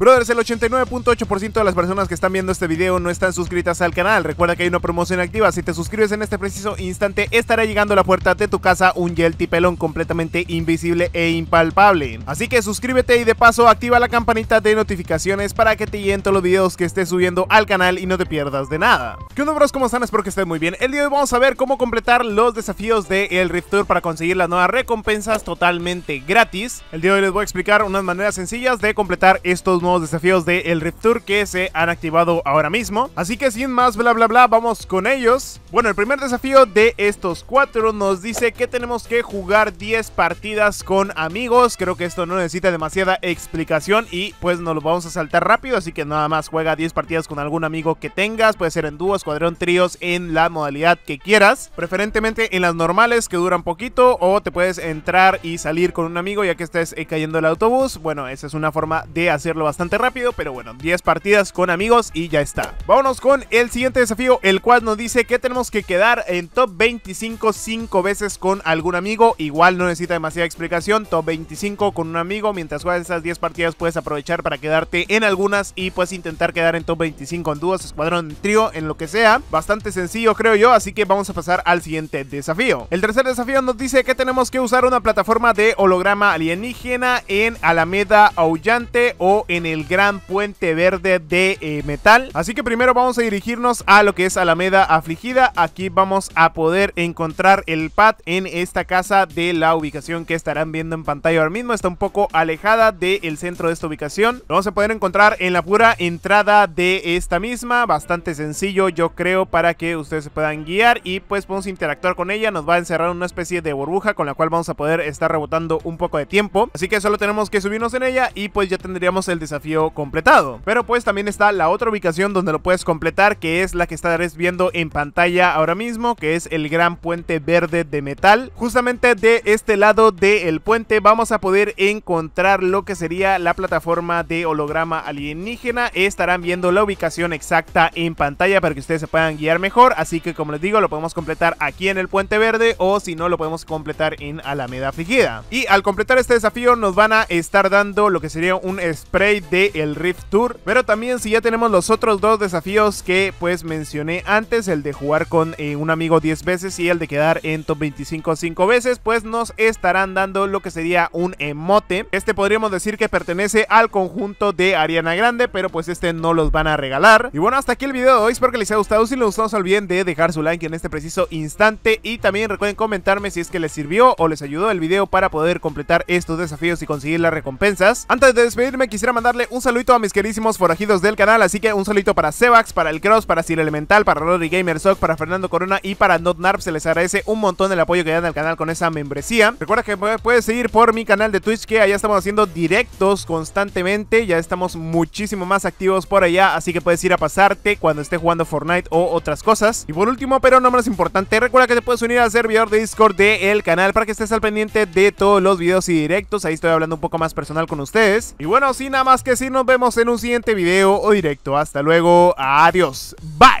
Brothers, el 89.8% de las personas que están viendo este video no están suscritas al canal. Recuerda que hay una promoción activa. Si te suscribes en este preciso instante, estará llegando a la puerta de tu casa un Yelty pelón completamente invisible e impalpable. Así que suscríbete y de paso activa la campanita de notificaciones para que te lleguen todos los videos que estés subiendo al canal y no te pierdas de nada. ¿Qué onda ¿Cómo están? Espero que estén muy bien. El día de hoy vamos a ver cómo completar los desafíos de el Rift Tour para conseguir las nuevas recompensas totalmente gratis. El día de hoy les voy a explicar unas maneras sencillas de completar estos nuevos desafíos de el Rift Tour que se han activado ahora mismo. Así que sin más bla bla bla, vamos con ellos. Bueno, el primer desafío de estos cuatro nos dice que tenemos que jugar 10 partidas con amigos. Creo que esto no necesita demasiada explicación y pues nos lo vamos a saltar rápido. Así que nada más juega 10 partidas con algún amigo que tengas. Puede ser en dúo, escuadrón, tríos, en la modalidad que quieras. Preferentemente en las normales que duran poquito o te puedes entrar y salir con un amigo ya que estés eh, cayendo el autobús. Bueno, esa es una forma de hacerlo bastante rápido, pero bueno, 10 partidas con amigos y ya está. Vámonos con el siguiente desafío, el cual nos dice que tenemos que quedar en top 25 5 veces con algún amigo. Igual no necesita demasiada explicación, top 25 con un amigo. Mientras juegas esas 10 partidas puedes aprovechar para quedarte en algunas y puedes intentar quedar en top 25 en dúos, escuadrón, trío, en lo que sea. Bastante sencillo creo yo, así que vamos a pasar al siguiente desafío. El tercer desafío nos dice que tenemos que usar una plataforma de holograma alienígena en Alameda Aullante o en el gran puente verde de eh, metal. Así que primero vamos a dirigirnos a lo que es Alameda Afligida. Aquí vamos a poder encontrar el pad en esta casa de la ubicación que estarán viendo en pantalla ahora mismo. Está un poco alejada del centro de esta ubicación. Lo vamos a poder encontrar en la pura entrada de esta misma. Bastante sencillo yo creo para que ustedes se puedan guiar y pues a interactuar con ella. Nos va a encerrar una especie de burbuja con la cual vamos a poder estar rebotando un poco de tiempo. Así que solo tenemos que subirnos en ella y pues ya tendríamos el desafío completado. Pero pues también está la otra ubicación donde lo puedes completar, que es la que estarás viendo en pantalla ahora mismo, que es el gran puente verde de metal. Justamente de este lado del puente vamos a poder encontrar lo que sería la plataforma de holograma alienígena. Estarán viendo la ubicación exacta en pantalla para que ustedes se puedan guiar mejor. Así que como les digo, lo podemos completar aquí en el puente verde o si no lo podemos completar en Alameda Frigida. Y al completar este desafío nos van a estar dando lo que sería un spray del Rift Tour. Pero también si ya tenemos los otros dos desafíos que pues mencioné antes, el de jugar con eh, un amigo 10 veces y el de quedar en top 25 5 veces, pues nos estarán dando lo que sería un emote. Este podríamos decir que pertenece al conjunto de Ariana Grande, pero pues este no los van a regalar. Y bueno, hasta aquí el video de hoy, espero que les haya gustado. Si les gustó, no se olviden de dejar su like en este preciso instante y también recuerden comentarme si es que les sirvió o les ayudó el video para poder completar estos desafíos y conseguir las recompensas. Antes de despedirme, quisiera mandar Darle un saludito a mis queridísimos forajidos del canal, así que un saludito para Sebax, para El Cross, para Sir Elemental, para gamer Gamersock, para Fernando Corona y para NotNarp. Se les agradece un montón el apoyo que dan al canal con esa membresía. Recuerda que puedes seguir por mi canal de Twitch, que allá estamos haciendo directos constantemente, ya estamos muchísimo más activos por allá, así que puedes ir a pasarte cuando esté jugando Fortnite o otras cosas. Y por último, pero no menos importante, recuerda que te puedes unir al servidor de Discord del el canal para que estés al pendiente de todos los videos y directos. Ahí estoy hablando un poco más personal con ustedes. Y bueno, sin nada más que si nos vemos en un siguiente video o directo. Hasta luego, adiós, bye.